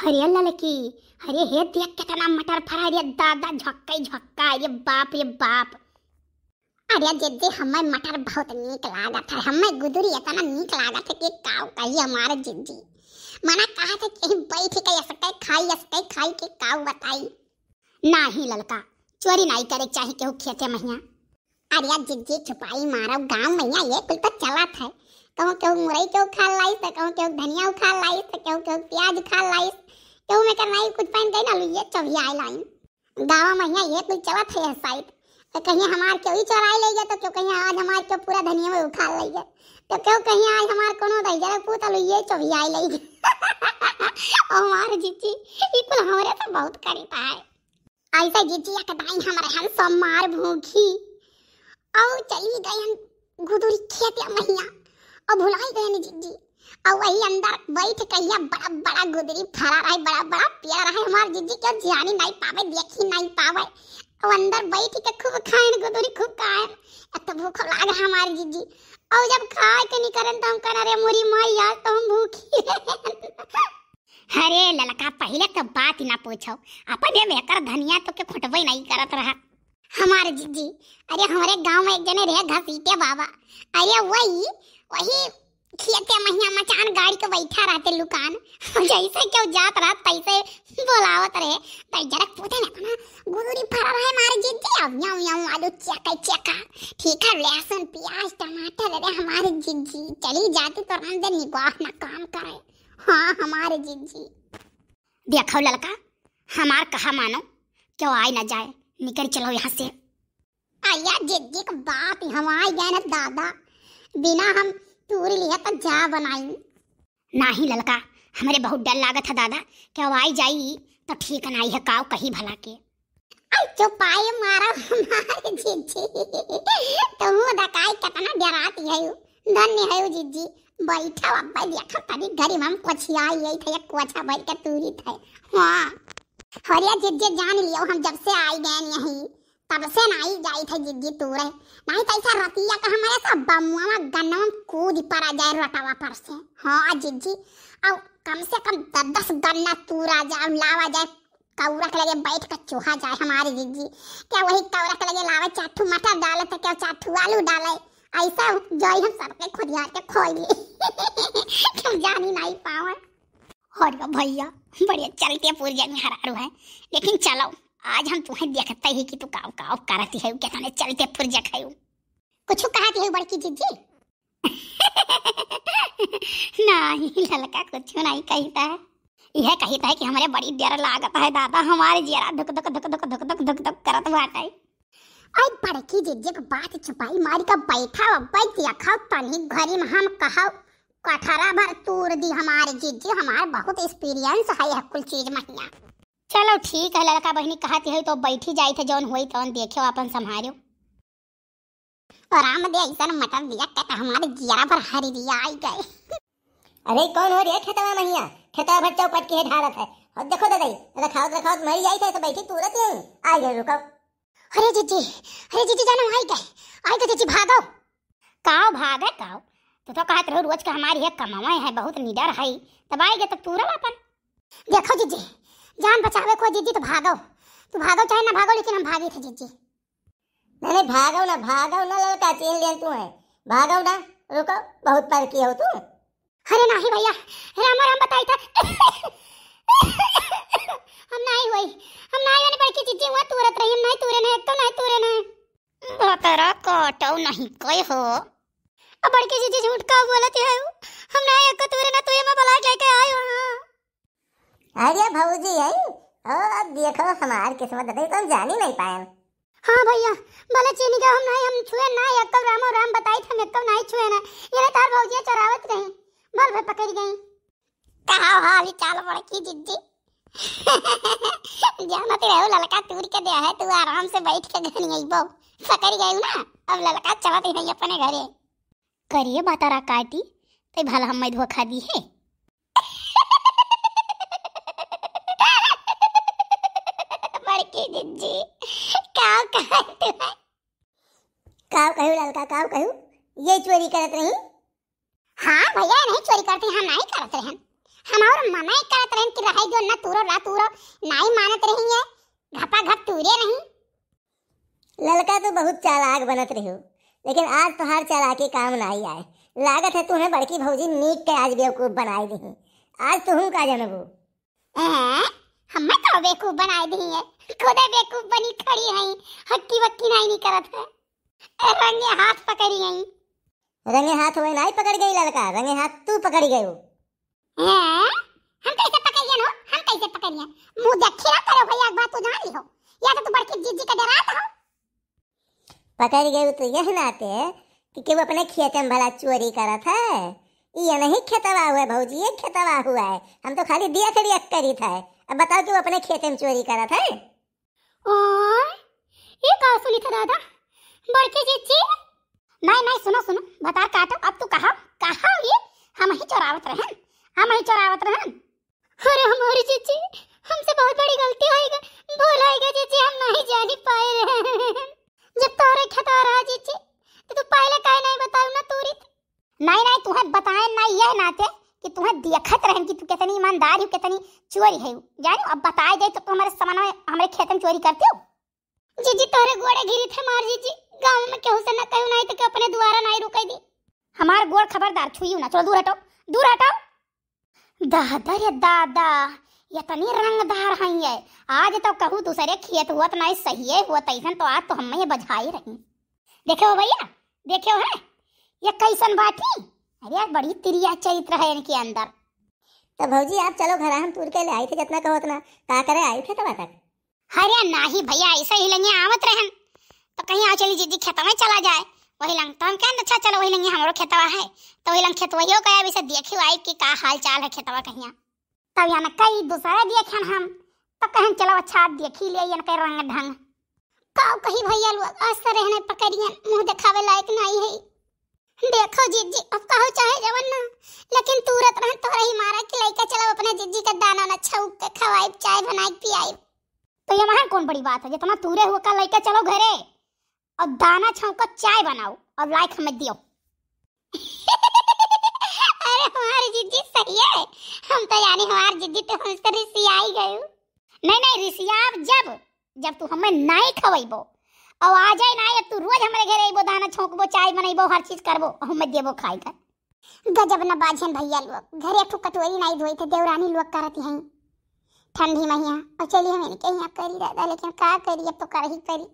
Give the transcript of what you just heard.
अरे अरे हे देख मटर फरा दादा झक्का झक्का ये बाप ये बाप अरे हमें मटर बहुत लागत है हमें गुदरी इतना लागत है कि काव हमारे मना कहा था कहीं बैठ के खाई खाई के काव बताई ललका चोरी नहीं करे चाहे केहू खेते महिया अरे जिज्जी छुपाई मारो गांव महिया ये कुल पर तो चलत कहूँ कहूँ मुरई के खा लाइस तो कहूँ कहूँ धनिया उखाड़ लाइस तो कहूँ कहूँ प्याज खा लाइस कहूँ मैं करना कुछ पहन गई ना लुइए चौहिया आई लाइन गाँव महिया ये तू चला थे साइड तो कहीं हमार क्यों ही चढ़ाई ले गया तो क्यों कहीं आज हमार क्यों पूरा धनिया में उखा ले गया तो क्यों कहीं आज हमार कोनो दई जरा पूता लुइए चौहिया ले गया हमार जीची कुल हमरे तो बहुत करीता है ऐसा जीजी या कदाई हमारे हम सब मार भूखी और चली गई हम गुदुरी खेत या महिया और भुलाई गए निजी जी और वही अंदर बैठ तो कहिया बड़ा बड़ा गुदरी फरा रहा है बड़ा बड़ा पिया रहा है हमार जीजी के जानी नहीं पावे देखी नहीं पावे और अंदर बैठ तो के खूब खाएन गुदरी खूब खाएन तो भूख लाग रहा हमार जीजी और जब खा के निकलन तो हम कह रहे मोरी माई यार तो हम भूखी अरे ललका पहले तो बात ही ना पूछो अपन ये मेकर धनिया तो के खुटबे नहीं करत रहा हमारे जीजी अरे हमारे गांव में एक जने रहे घसीटे बाबा अरे वही वही खेत के महिया मचान गाड़ी के बैठा रहते लुकान जैसे क्यों जात रहा तैसे बोलावत रहे तो जरक पूछे ना ना गुदूरी फरा रहे मारे जीत जी अब याँ याँ आलू चेका चेका ठीक है लहसुन प्याज टमाटर अरे हमारे जिज्जी चली जाती तो राम दे निगाह तो ना काम करे हाँ हमारे जिज्जी देखो लड़का हमार कहा मानो क्यों आई ना जाए निकल चलो यहाँ से आया जिज्जी का बाप हमारे गए ना दादा बिना हम तूरी लिया तो जा बनाई नाही ललका हमारे बहुत डर लागत है दादा कि अब आई जाई तो ठीक नहीं है काव कहीं भला के चुपाई मारा जीजी तुम डकाई कितना डराती है धन्य है जीजी बैठा अब्बा देखा तनी गरीब हम कोछियाई यही था एक कोछा बैठ के तूरी था हाँ हरिया जीजी जान लियो हम जब से आई गए यहीं तब से नहीं जाई थे जिद्दी तूरे नहीं तो ऐसा रतिया का हमारे सब बमुआ में गन्नवा कूद पर आ जाए रटावा पर से हाँ जिज्जी अब कम से कम दस दस गन्ना तू तूरा जाए लावा जाए कौरा के लगे बैठ कर चूहा जाए हमारी जिज्जी क्या वही कौरा के लगे लावा चाटू मटर डाले तो क्या चाटू आलू डाले ऐसा जो हम सब के खुदिया के खोल ली तुम जान ही नहीं पावे और भैया बढ़िया चलते पूरी जगह हरारू है लेकिन चलो आज हम तुम्हें देखते ही कि तू काव काव करती है क्या ने चलते फुर जखायू कुछ कहती है बड़की जीजी नहीं ललका कुछ नहीं कहता है यह कहता है कि हमारे बड़ी डर लागत है दादा हमारे जरा धक धक धक धक धक धक धक धक करत बात है आई बड़की जीजी एक बात छुपाई मारी का बैठा बैठ खाओ तनी घरी में हम कहा कठरा भर तूर दी हमारे जीजी हमारे बहुत एक्सपीरियंस है यह कुल चीज महिया चलो ठीक है लड़का बहनी कहती है तो बैठी जाई थे जौन हुई तौन देखे अपन संभारो और राम दे ऐसा मटन दिया कहता हमारे गिरा पर हरी दिया आई गए अरे कौन हो रही है खेतवा महिया खेतवा भर चौपट की है ढारत है और देखो दई खाओ तो खाओ मरी जाई थे तो बैठी तुरंत ही आ गए रुको अरे जीजी अरे जीजी जानो आई गए आई गए तो जीजी भागो काओ भागे काओ तो तो कहत रहो रोज का हमारी है कमावा है बहुत निडर है तब आई गए तो तुरंत अपन देखो जीजी जान बचावे को जीजी तो भागो तू भागो चाहे ना भागो लेकिन हम भागे थे जीजी नहीं भागो ना भागो ना लड़का चीन लिया तू है भागो ना रुको बहुत पर किया हो तू अरे नहीं भैया राम राम बताई था हम नहीं हुई हम नहीं होने पड़की चीजी हुआ तू रत रही नहीं तूरे नहीं तो नहीं तूरे नहीं बतरा काटो नहीं कोई हो अब बड़की चीजी झूठ का बोलती है हम नहीं एक तो तूरे ना तू ये मैं बलाट लेके आई हूं अरे भाजी आई अब देखो हमार किस्मत है तो हम जान ही नहीं पाए हाँ भैया भले चीनी के हम नहीं हम छुए ना एक कब तो राम और राम बताई थे कब तो नहीं छुए ना ये तार भौजी चरावत रही बल भर पकड़ गई कहा हाली चाल बड़की जिद्दी जाना तो रहो ललका तूर के दिया है तू आराम से बैठ के घर नहीं बो पकड़ गई ना अब ललका चलत ही नहीं अपने घरे करिए बतारा काटी ते भला हम धोखा दी है काव कहू काव कहू ये चोरी करत रही हाँ भैया नहीं चोरी करते हम नहीं हम और मना ही रहे कि रहे जो ना मानत रही है घपा घप नहीं तो बहुत चालाक बनत रही हो लेकिन आज तो हर चालाकी काम नहीं आए लागत है तुम्हें बड़की भौजी नीक के आज बेवकूफ बनाई दी आज तुम तो का जनबू हमें तो बेवकूफ बनाई दी है खुदे बेवकूफ बनी खड़ी है हक्की वक्की नहीं करत है रंगे हाथ पकड़ी है रंगे हाथ वही नहीं पकड़ गई लड़का रंगे हाथ तू पकड़ गई हो हम कैसे पकड़िए नो हम कैसे पकड़िए मुंह देखिरा करो भैया एक बात तू जान ली हो या तो तू बड़की जीजी का डरात हो पकड़ गई तो यह नाते कि के वो अपने खेत में भला चोरी करा था ये नहीं खेतवा हुआ है भौजी ये खेतवा हुआ है हम तो खाली दिया खड़ी करी था अब बताओ कि वो अपने खेत में चोरी करा था और ये का सुनी था दादा बड़के चीची नहीं नहीं सुनो सुनो बता काटो अब तू कहा कहा ये हम ही चोरावत रहे हम ही चोरावत रहे अरे हमारी चीची हमसे बहुत बड़ी गलती हो गई भूल हो गई चीची हम नहीं जानी पाए रहे जब तोरे खता रहा चीची तो तू पहले काहे नहीं बताऊ ना तू नहीं नहीं तुहत बताए ना ये नाते कि तुम्हें देखत रहन कि तू कितनी ईमानदार हो कितनी चोरी है जानो अब बताए दे तो तुम हमारे सामान में हमारे खेत में चोरी करते हो जी जी तोरे गोड़े गिरी थे मार जी जी गांव में केहू से ना कहू नहीं तो के अपने द्वारा नहीं रुकई दी हमार गोड़ खबरदार छुई ना चलो दूर हटो दूर हटो दादा रे दादा ये इतनी रंगदार हई है आज तो कहू दूसरे खेत हुआ तो नहीं सही है हुआ तैसन तो आज तो हम ये बजाई रही देखे हो भैया देखे हो है ये कैसन बाटी अरे यार बड़ी तिरिया चरित्र है इनके अंदर तो भौजी आप चलो घर हम तुर के ले आए थे जितना कहो उतना का करे आए थे तब तक अरे नहीं भैया ऐसे ही लेंगे आवत रहे तो कहीं आ चली दीदी खेत में चला जाए वही लंग तो हम कहें अच्छा चलो वही लेंगे हमारो खेतवा है तो वही लंग खेत वही यो गया से देखे आई कि का हाल चाल है खेतवा कहीं तब तो यहाँ कई दूसरा देखे हम तो कहें चलो अच्छा देखी ले रंग ढंग कहो कही भैया लोग असर रहने पकड़िए मुंह दिखावे लायक नहीं है देखो जिज्जी अब कहो चाहे जवन ना लेकिन तूरत रह तो रही मारा कि लइका चला अपने जिज्जी का दाना ना छौ के खवाई चाय बनाई पियाई तो ये वहां कौन बड़ी बात है जितना तो तूरे हुआ का लइका चलो घरे और दाना छौ का चाय बनाओ और लाइक हमें दियो अरे हमारी जिज्जी सही है हम तो यानी हमारी जिज्जी तो हमसे रिसिया आई गयो नहीं नहीं आप जब जब तू हमें नहीं खवाइबो और आ जाए ना तू रोज हमारे घरे छौंकबो चाय बनैबो हर चीज करबो हमें देबो खाए का गजब न बाझन भैया लोग घरे ठो कटोरी नहीं धोई थे देवरानी लोग करत हैं ठंडी महिया और चलिए मैंने कहीं आप करी दादा लेकिन का करी अब तो कर ही करी